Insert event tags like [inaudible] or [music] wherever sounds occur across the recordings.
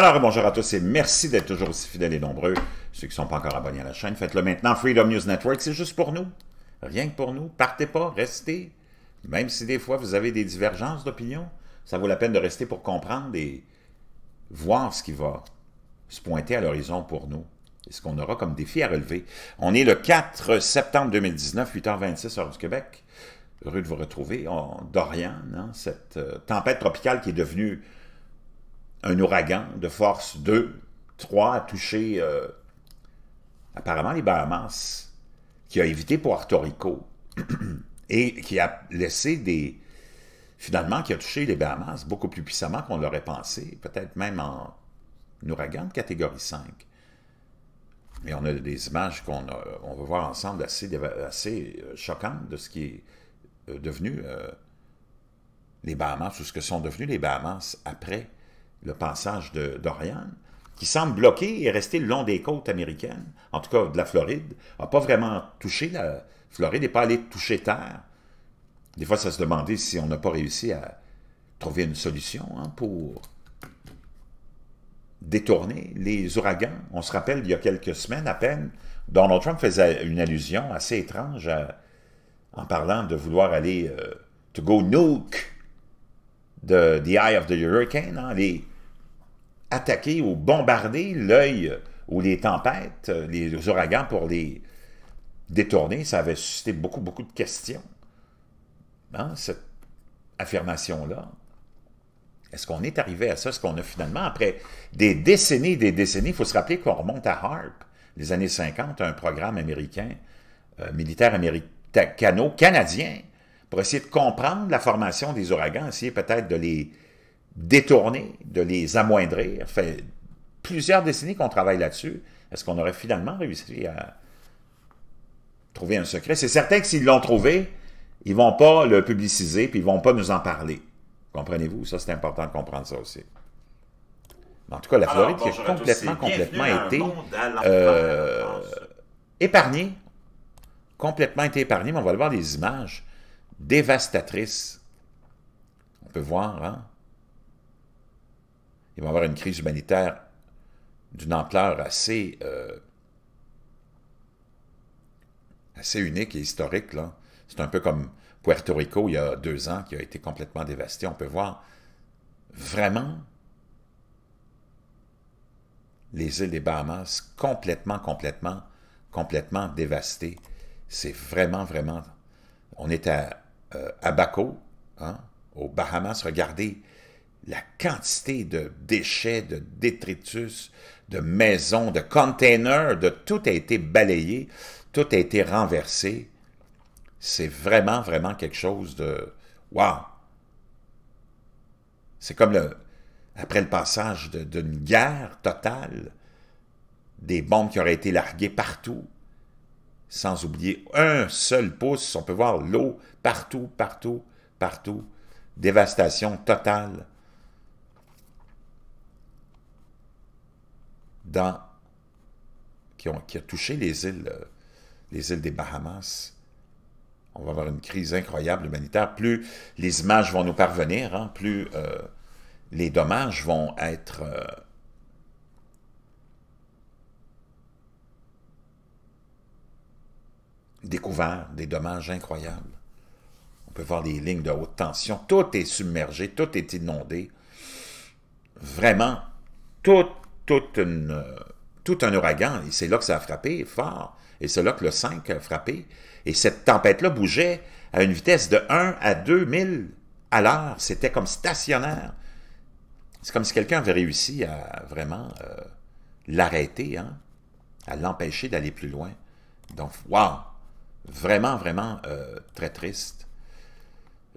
Alors, bonjour à tous et merci d'être toujours aussi fidèles et nombreux. Ceux qui ne sont pas encore abonnés à la chaîne, faites-le maintenant. Freedom News Network, c'est juste pour nous. Rien que pour nous. Partez pas, restez. Même si des fois vous avez des divergences d'opinion, ça vaut la peine de rester pour comprendre et voir ce qui va se pointer à l'horizon pour nous. Et ce qu'on aura comme défi à relever. On est le 4 septembre 2019, 8h26 heure du Québec. Heureux de vous retrouver. en Dorian, hein, cette euh, tempête tropicale qui est devenue un ouragan de force 2, 3 a touché apparemment les Bahamas, qui a évité Puerto Rico [clears throat] et qui a laissé des... Finalement, qui a touché les Bahamas beaucoup plus puissamment qu'on l'aurait pensé, peut-être même en ouragan de catégorie 5. Et on a des images qu'on on va voir ensemble assez, euh, choquantes de ce qui est euh, devenu euh, les Bahamas, ou ce que sont devenus les Bahamas après le passage de Dorian, qui semble bloqué et rester le long des côtes américaines, en tout cas de la Floride, n'a pas vraiment touché la Floride, et pas allé toucher terre. Des fois, ça se demandait si on n'a pas réussi à trouver une solution hein, pour détourner les ouragans. On se rappelle, il y a quelques semaines à peine, Donald Trump faisait une allusion assez étrange en parlant de vouloir aller euh, to go nuke de The Eye of the Hurricane, hein, les attaquer ou bombarder l'œil ou les tempêtes, les ouragans pour les détourner, ça avait suscité beaucoup, beaucoup de questions. Hein, cette affirmation-là. Est-ce qu'on est arrivé à ça? Est-ce qu'on a finalement, après des décennies des décennies, il faut se rappeler qu'on remonte à HARP, les années 50, un programme américain, euh, militaire américano-canadien, pour essayer de comprendre la formation des ouragans, essayer peut-être de les détourner, de les amoindrir. fait plusieurs décennies qu'on travaille là-dessus. Est-ce qu'on aurait finalement réussi à trouver un secret? C'est certain que s'ils l'ont trouvé, ils ne vont pas le publiciser, puis ils ne vont pas nous en parler. Comprenez-vous? Ça, c'est important de comprendre ça aussi. En tout cas, la Floride qui a complètement, euh, complètement été épargnée. Complètement été épargnée, mais on va le voir des images dévastatrice. On peut voir, hein? Il va y avoir une crise humanitaire d'une ampleur assez, euh, assez unique et historique. là C'est un peu comme Puerto Rico il y a deux ans qui a été complètement dévasté. On peut voir vraiment les îles des Bahamas complètement, complètement, complètement dévastées. C'est vraiment, vraiment... On est à euh, à Baco, hein, aux Bahamas, regardez la quantité de déchets, de détritus, de maisons, de containers, de tout a été balayé, tout a été renversé. C'est vraiment, vraiment quelque chose de... Wow! C'est comme après le passage d'une guerre totale, des bombes qui auraient été larguées partout, sans oublier un seul pouce. On peut voir l'eau partout, partout, partout. Dévastation totale dans, qui, ont, qui a touché les îles, euh, les îles des Bahamas. On va avoir une crise incroyable humanitaire. Plus les images vont nous parvenir, hein, plus euh, les dommages vont être... Euh, découvert des dommages incroyables. On peut voir des lignes de haute tension. Tout est submergé, tout est inondé. Vraiment, tout, un ouragan. Et c'est là que ça a frappé fort. Et c'est là que le 5 a frappé. Et cette tempête-là bougeait à une vitesse de 1 à 000 à l'heure. C'était comme stationnaire. C'est comme si quelqu'un avait réussi à vraiment euh, l'arrêter, hein, à l'empêcher d'aller plus loin. Donc, wow! vraiment, vraiment euh, très triste.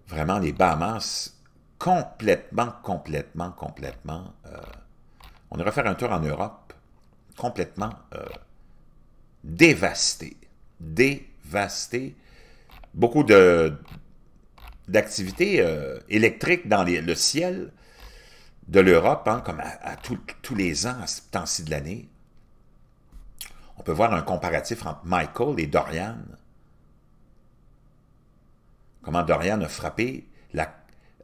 Vraiment, les Bahamas, complètement, complètement, complètement... Euh, on irait faire un tour en Europe, complètement euh, dévasté. Dévasté. Beaucoup de d'activités électriques dans le ciel de l'Europe, hein, comme à, tous les ans, à ce temps-ci de l'année. On peut voir un comparatif entre Michael et Dorian comment Dorian a frappé la,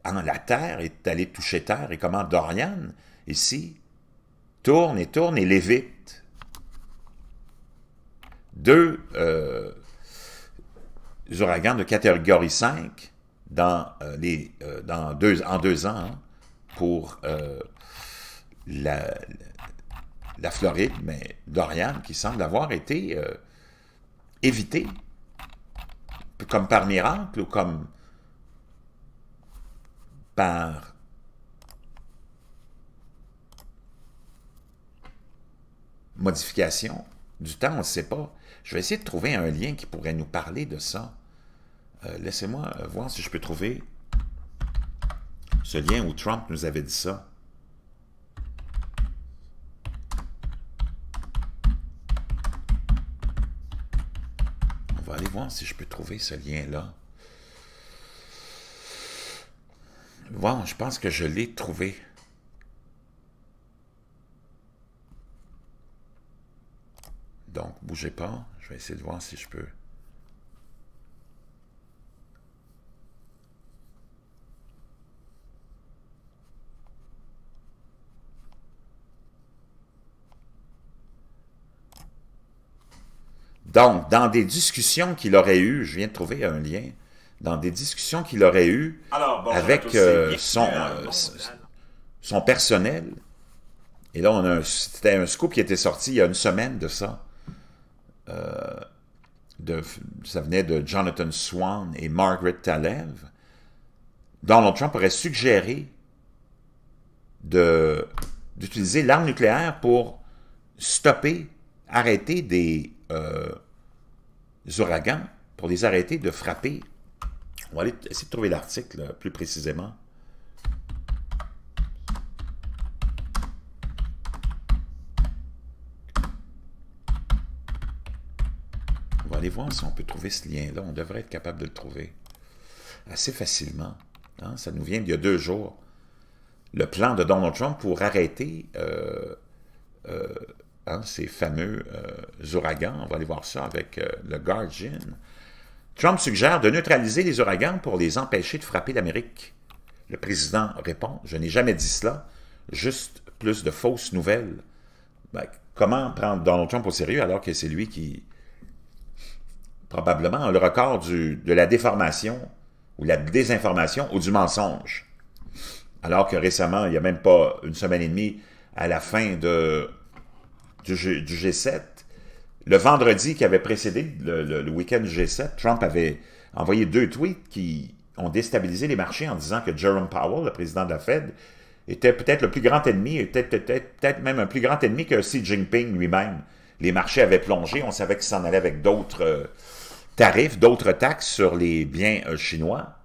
en ah la terre, est allé toucher terre, et comment Dorian, ici, tourne et tourne et lévite. Deux euh, ouragans de catégorie 5 dans, euh, les, euh, dans deux, en deux ans hein, pour la, la, Floride, mais Dorian qui semble avoir été évité comme par miracle ou comme par modification du temps, on ne sait pas. Je vais essayer de trouver un lien qui pourrait nous parler de ça. Euh, laissez-moi voir si je peux trouver ce lien où Trump nous avait dit ça. va aller voir si je peux trouver ce lien-là. Bon, je pense que je l'ai trouvé. Donc, bougez pas. Je vais essayer de voir si je peux... Donc, dans des discussions qu'il aurait eues, je viens de trouver un lien, dans des discussions qu'il aurait eues avec euh, hein, euh, hein. son, personnel, et là, on a c'était un scoop qui était sorti il y a une semaine de ça. Euh, ça venait de Jonathan Swan et Margaret Talev. Donald Trump aurait suggéré d'utiliser l'arme nucléaire pour stopper, arrêter des euh, ouragans pour les arrêter de frapper. On va aller essayer de trouver l'article euh, plus précisément. On va aller voir si on peut trouver ce lien-là. On devrait être capable de le trouver assez facilement. Hein. Ça nous vient d'il y a deux jours. Le plan de Donald Trump pour arrêter euh, euh, Hein, ces fameux euh, ouragans. On va aller voir ça avec euh, le Guardian. Trump suggère de neutraliser les ouragans pour les empêcher de frapper l'Amérique. Le président répond, je n'ai jamais dit cela, juste plus de fausses nouvelles. Ben, comment prendre Donald Trump au sérieux alors que c'est lui qui, probablement, a le record de la déformation ou la désinformation ou du mensonge. Alors que récemment, il n'y a même pas une semaine et demie, à la fin de du, G, 7 le vendredi qui avait précédé le, week-end du G7, Trump avait envoyé deux tweets qui ont déstabilisé les marchés en disant que Jerome Powell, le président de la Fed, était peut-être le plus grand ennemi, peut-être même un plus grand ennemi que Xi Jinping lui-même. Les marchés avaient plongé, on savait qu'il s'en allait avec d'autres euh, tarifs, d'autres taxes sur les biens euh, chinois.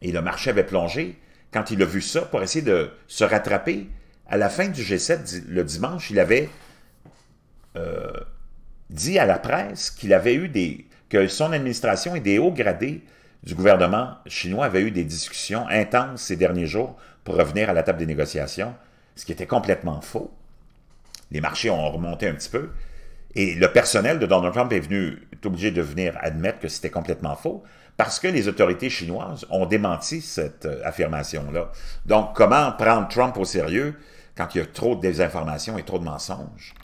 Et le marché avait plongé quand il a vu ça pour essayer de se rattraper à la fin du G7, le dimanche, il avait euh, dit à la presse qu'il avait eu des... que son administration et des hauts gradés du gouvernement chinois avaient eu des discussions intenses ces derniers jours pour revenir à la table des négociations, ce qui était complètement faux. Les marchés ont remonté un petit peu. Et le personnel de Donald Trump est venu, est obligé de venir admettre que c'était complètement faux, parce que les autorités chinoises ont démenti cette euh, affirmation-là. Donc, comment prendre Trump au sérieux quand il y a trop de désinformation et trop de mensonges.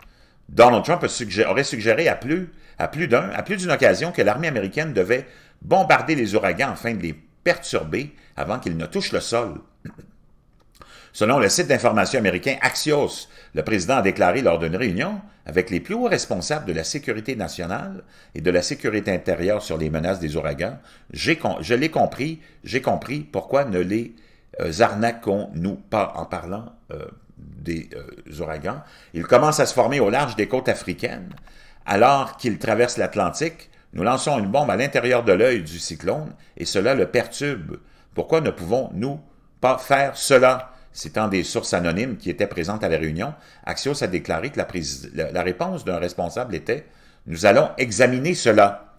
Donald Trump aurait suggéré à plus, à plus d'un, à plus d'une occasion que l'armée américaine devait bombarder les ouragans afin de les perturber avant qu'ils ne touchent le sol. Selon le site d'information américain Axios, le président a déclaré lors d'une réunion avec les plus hauts responsables de la sécurité nationale et de la sécurité intérieure sur les menaces des ouragans, je l'ai compris, j'ai compris pourquoi ne les euh, arnaquons-nous pas en parlant euh, des euh, ouragans. Il commence à se former au large des côtes africaines. Alors qu'il traverse l'Atlantique, nous lançons une bombe à l'intérieur de l'œil du cyclone et cela le perturbe. Pourquoi ne pouvons-nous pas faire cela? Citant des sources anonymes qui étaient présentes à la réunion, Axios a déclaré que la réponse d'un responsable était « Nous allons examiner cela ».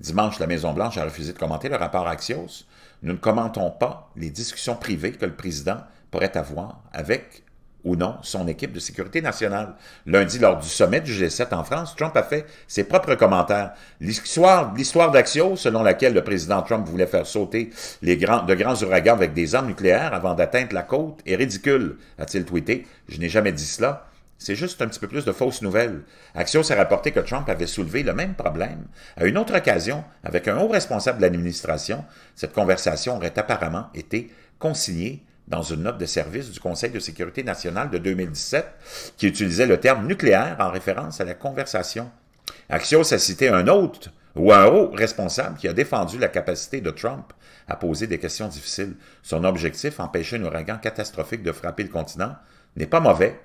Dimanche, la Maison-Blanche a refusé de commenter le rapport Axios. Nous ne commentons pas les discussions privées que le président pourrait avoir avec ou non son équipe de sécurité nationale. Lundi, lors du sommet du G7 en France, Trump a fait ses propres commentaires. L'histoire, l'histoire d'Axios, selon laquelle le président Trump voulait faire sauter les grands, de grands ouragans avec des armes nucléaires avant d'atteindre la côte, est ridicule, a-t-il tweeté. Je n'ai jamais dit cela. C'est juste un petit peu plus de fausses nouvelles. Axios a rapporté que Trump avait soulevé le même problème à une autre occasion avec un haut responsable de l'administration. Cette conversation aurait apparemment été consignée dans une note de service du Conseil de sécurité nationale de 2017 qui utilisait le terme nucléaire en référence à la conversation. Axios a cité un autre ou un haut responsable qui a défendu la capacité de Trump à poser des questions difficiles. Son objectif, empêcher un ouragan catastrophique de frapper le continent, n'est pas mauvais.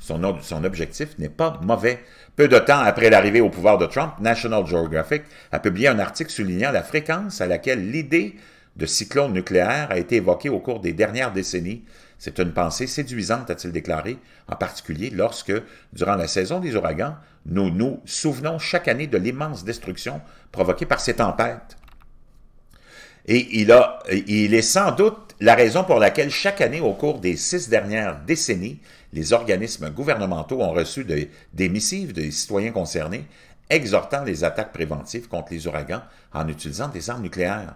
Son, son objectif n'est pas mauvais. Peu de temps après l'arrivée au pouvoir de Trump, National Geographic a publié un article soulignant la fréquence à laquelle l'idée de cyclone nucléaire a été évoqué au cours des dernières décennies. C'est une pensée séduisante, a-t-il déclaré, en particulier lorsque, durant la saison des ouragans, nous nous souvenons chaque année de l'immense destruction provoquée par ces tempêtes. Et il, a, il est sans doute la raison pour laquelle chaque année, au cours des six dernières décennies, les organismes gouvernementaux ont reçu des missives des citoyens concernés exhortant les attaques préventives contre les ouragans en utilisant des armes nucléaires.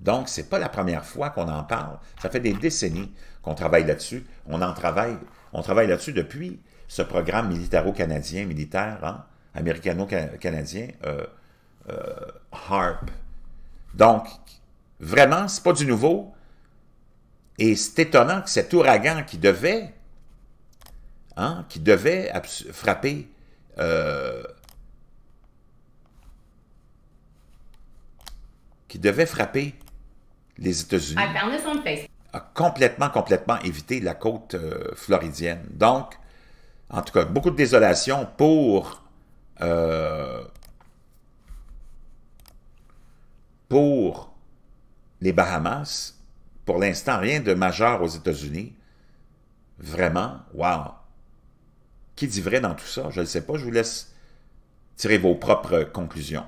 Donc, ce n'est pas la première fois qu'on en parle. Ça fait des décennies qu'on travaille là-dessus. On en travaille. On travaille là-dessus depuis ce programme militaro-canadien, militaire, hein, américano-canadien, euh, euh, HARP. Donc, vraiment, c'est pas du nouveau. Et c'est étonnant que cet ouragan qui devait, hein, euh, qui devait frapper qui devait frapper les États-Unis a complètement, complètement évité la côte euh, floridienne. Donc, en tout cas, beaucoup de désolation pour... Euh, pour les Bahamas, pour l'instant, rien de majeur aux États-Unis. Vraiment, waouh Qui dit vrai dans tout ça? Je ne sais pas, je vous laisse tirer vos propres conclusions.